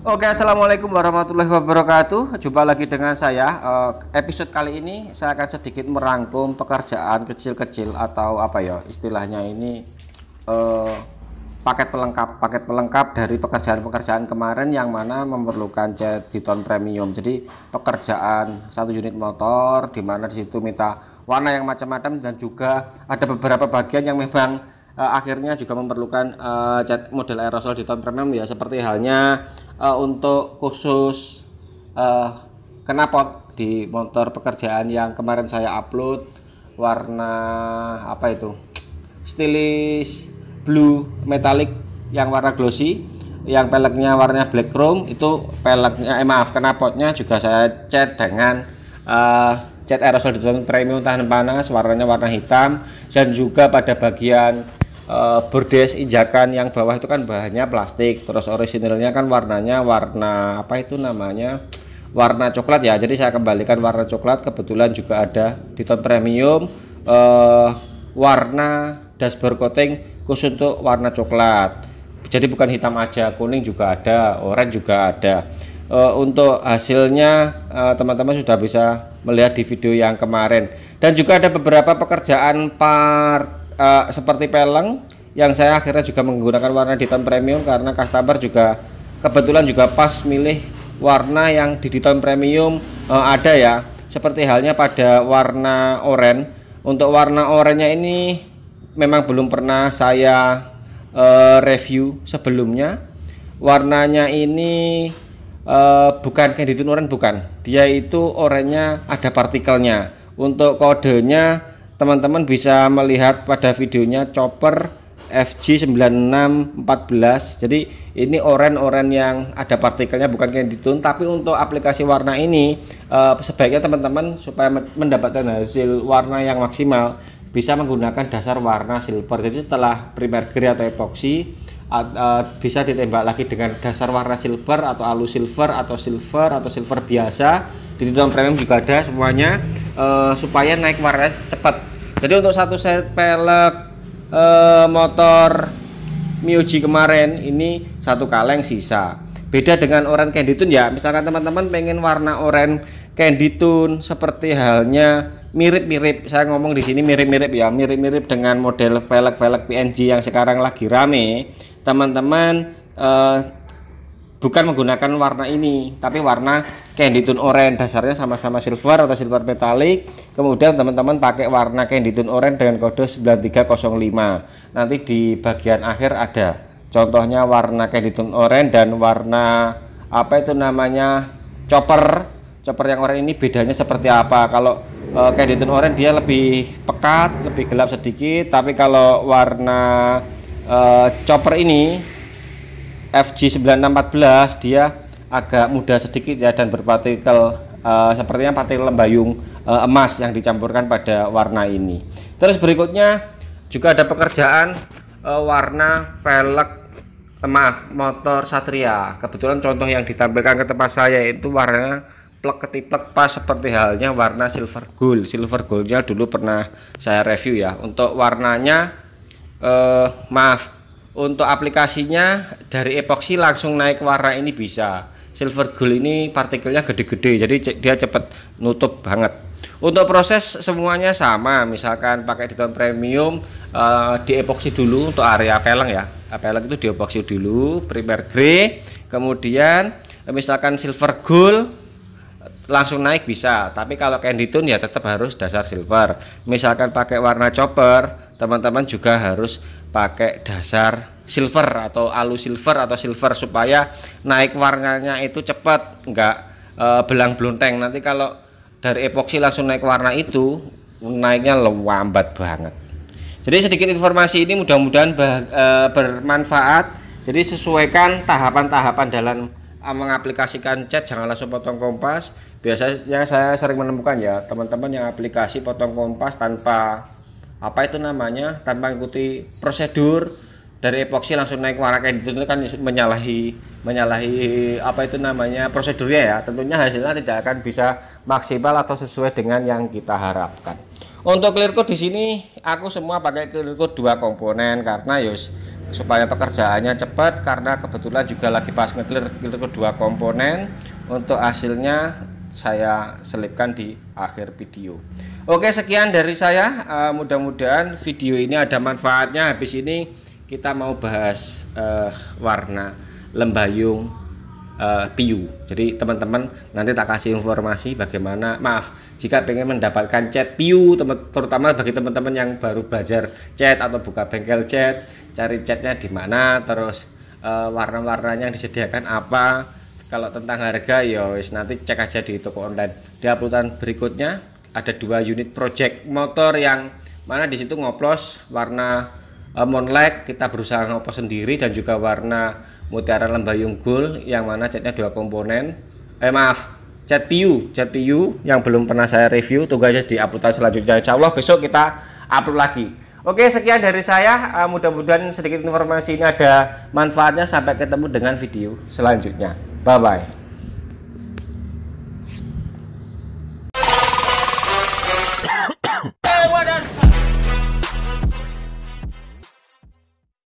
Oke, assalamualaikum warahmatullahi wabarakatuh. Jumpa lagi dengan saya. Eh, episode kali ini saya akan sedikit merangkum pekerjaan kecil-kecil atau apa ya istilahnya ini eh, paket pelengkap paket pelengkap dari pekerjaan-pekerjaan kemarin yang mana memerlukan cat ton premium. Jadi pekerjaan satu unit motor di mana di minta warna yang macam-macam dan juga ada beberapa bagian yang memang uh, akhirnya juga memerlukan uh, eh, cat model aerosol di ton premium ya seperti halnya uh, untuk khusus uh, knalpot di motor pekerjaan yang kemarin saya upload warna apa itu stylish blue metallic yang warna glossy yang peleknya warnanya black chrome itu peleknya eh maaf knalpotnya juga saya cat dengan uh, cat aerosol di premium tahan panas warnanya warna hitam dan juga pada bagian uh, bordes injakan yang bawah itu kan bahannya plastik terus orisinilnya kan warnanya warna apa itu namanya warna coklat ya jadi saya kembalikan warna coklat kebetulan juga ada di ton premium uh, warna dashboard coating khusus untuk warna coklat jadi bukan hitam aja kuning juga ada oranye juga ada uh, untuk hasilnya teman-teman sudah bisa melihat di video yang kemarin dan juga ada beberapa pekerjaan part uh, seperti peleng yang saya akhirnya juga menggunakan warna diton premium karena customer juga kebetulan juga pas milih warna yang di diton premium e, ada ya seperti halnya pada warna oranye untuk warna oranye ini memang belum pernah saya e, review sebelumnya warnanya ini e, bukan diton oranye bukan dia itu oranye ada partikelnya untuk kodenya teman-teman bisa melihat pada videonya chopper FG 9614 jadi ini oren-oren yang ada partikelnya bukan ditun tapi untuk aplikasi warna ini uh, sebaiknya teman-teman supaya mendapatkan hasil warna yang maksimal bisa menggunakan dasar warna silver jadi setelah primer grey atau epoxy uh, uh, bisa ditembak lagi dengan dasar warna silver atau alu silver atau silver atau silver biasa di titanium premium juga ada semuanya uh, supaya naik warna cepat jadi untuk satu set pelek eh, motor Miuji kemarin ini satu kaleng sisa beda dengan oranye candy tune ya misalkan teman-teman pengen warna oranye candy tune seperti halnya mirip-mirip saya ngomong di sini mirip-mirip ya mirip-mirip dengan model velg-velg PNG yang sekarang lagi rame teman-teman eh, bukan menggunakan warna ini tapi warna candy tone orange dasarnya sama-sama silver atau silver metallic kemudian teman-teman pakai warna candy tone orange dengan kode 9305 nanti di bagian akhir ada contohnya warna candy tone orange dan warna apa itu namanya chopper chopper yang orange ini bedanya seperti apa kalau uh, candy tone orange dia lebih pekat lebih gelap sedikit tapi kalau warna uh, chopper ini FG9614 dia agak mudah sedikit ya dan berpartikel uh, sepertinya partikel lembayung uh, emas yang dicampurkan pada warna ini terus berikutnya juga ada pekerjaan uh, warna velg emas motor satria kebetulan contoh yang ditampilkan ke tempat saya itu warna plek ketiplek pas seperti halnya warna silver gold silver goldnya dulu pernah saya review ya untuk warnanya eh, maaf untuk aplikasinya dari epoksi langsung naik warna ini bisa silver gold ini partikelnya gede-gede jadi dia cepat nutup banget untuk proses semuanya sama misalkan pakai di premium uh, di epoksi dulu untuk area peleng ya nah, peleng itu di epoksi dulu primer grey kemudian eh, misalkan silver gold langsung naik bisa tapi kalau candy tone ya tetap harus dasar silver misalkan pakai warna chopper teman-teman juga harus pakai dasar silver atau alu silver atau silver supaya naik warnanya itu cepat enggak e, belang blonteng nanti kalau dari epoksi langsung naik warna itu naiknya lewambat banget jadi sedikit informasi ini mudah-mudahan e, bermanfaat jadi sesuaikan tahapan-tahapan dalam e, mengaplikasikan cat jangan langsung potong kompas biasanya saya sering menemukan ya teman-teman yang aplikasi potong kompas tanpa apa itu namanya tanpa mengikuti prosedur dari epoksi langsung naik warna kayak gitu, itu kan menyalahi menyalahi apa itu namanya prosedurnya ya tentunya hasilnya tidak akan bisa maksimal atau sesuai dengan yang kita harapkan untuk clear coat di sini aku semua pakai clear coat dua komponen karena yus ya supaya pekerjaannya cepat karena kebetulan juga lagi pas ngeclear clear coat dua komponen untuk hasilnya saya selipkan di akhir video Oke, sekian dari saya. Uh, mudah-mudahan video ini ada manfaatnya. Habis ini kita mau bahas uh, warna lembayung uh, piu. Jadi teman-teman nanti tak kasih informasi bagaimana. Maaf, jika pengen mendapatkan cat piu, terutama bagi teman-teman yang baru belajar cat atau buka bengkel cat, cari catnya di mana, terus uh, warna-warnanya yang disediakan apa. Kalau tentang harga, ya nanti cek aja di toko online. Di uploadan berikutnya ada dua unit project motor yang mana di situ ngoplos warna uh, eh, monlek kita berusaha ngoplos sendiri dan juga warna mutiara Lembayung Gold yang mana catnya dua komponen eh maaf cat piu cat piu yang belum pernah saya review tugasnya di upload selanjutnya insya Allah besok kita upload lagi Oke sekian dari saya uh, mudah-mudahan sedikit informasi ini ada manfaatnya sampai ketemu dengan video selanjutnya bye bye